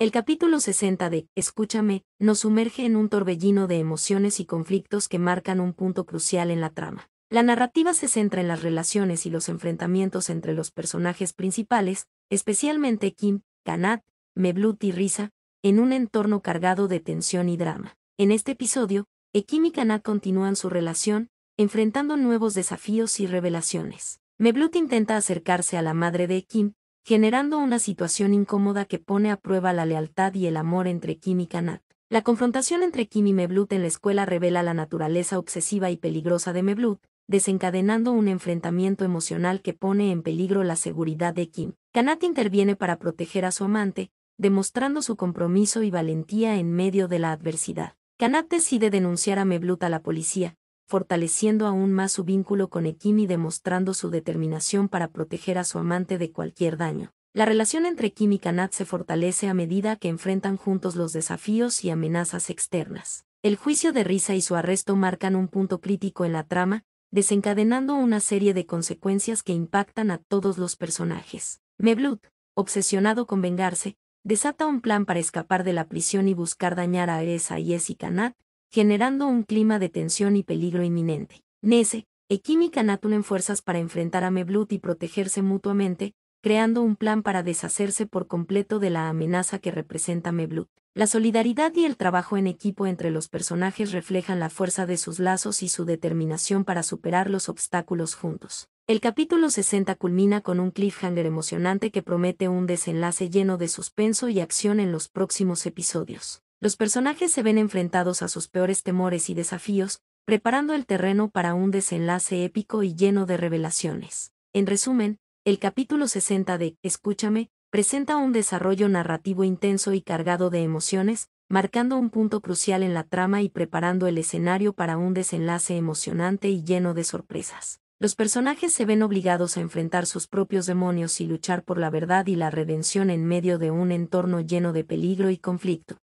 El capítulo 60 de Escúchame nos sumerge en un torbellino de emociones y conflictos que marcan un punto crucial en la trama. La narrativa se centra en las relaciones y los enfrentamientos entre los personajes principales, especialmente Kim, Kanat, Meblut y Risa, en un entorno cargado de tensión y drama. En este episodio, Ekim y Kanat continúan su relación, enfrentando nuevos desafíos y revelaciones. Meblut intenta acercarse a la madre de Kim, generando una situación incómoda que pone a prueba la lealtad y el amor entre Kim y Kanat. La confrontación entre Kim y Meblut en la escuela revela la naturaleza obsesiva y peligrosa de Meblut, desencadenando un enfrentamiento emocional que pone en peligro la seguridad de Kim. Kanat interviene para proteger a su amante, demostrando su compromiso y valentía en medio de la adversidad. Kanat decide denunciar a Meblut a la policía, fortaleciendo aún más su vínculo con y demostrando su determinación para proteger a su amante de cualquier daño. La relación entre Kim y Kanat se fortalece a medida que enfrentan juntos los desafíos y amenazas externas. El juicio de Risa y su arresto marcan un punto crítico en la trama, desencadenando una serie de consecuencias que impactan a todos los personajes. Meblut, obsesionado con vengarse, desata un plan para escapar de la prisión y buscar dañar a Esa y Kanat, generando un clima de tensión y peligro inminente. Nese, equímica y en fuerzas para enfrentar a Meblut y protegerse mutuamente, creando un plan para deshacerse por completo de la amenaza que representa Meblut. La solidaridad y el trabajo en equipo entre los personajes reflejan la fuerza de sus lazos y su determinación para superar los obstáculos juntos. El capítulo 60 culmina con un cliffhanger emocionante que promete un desenlace lleno de suspenso y acción en los próximos episodios los personajes se ven enfrentados a sus peores temores y desafíos, preparando el terreno para un desenlace épico y lleno de revelaciones. En resumen, el capítulo 60 de Escúchame presenta un desarrollo narrativo intenso y cargado de emociones, marcando un punto crucial en la trama y preparando el escenario para un desenlace emocionante y lleno de sorpresas. Los personajes se ven obligados a enfrentar sus propios demonios y luchar por la verdad y la redención en medio de un entorno lleno de peligro y conflicto.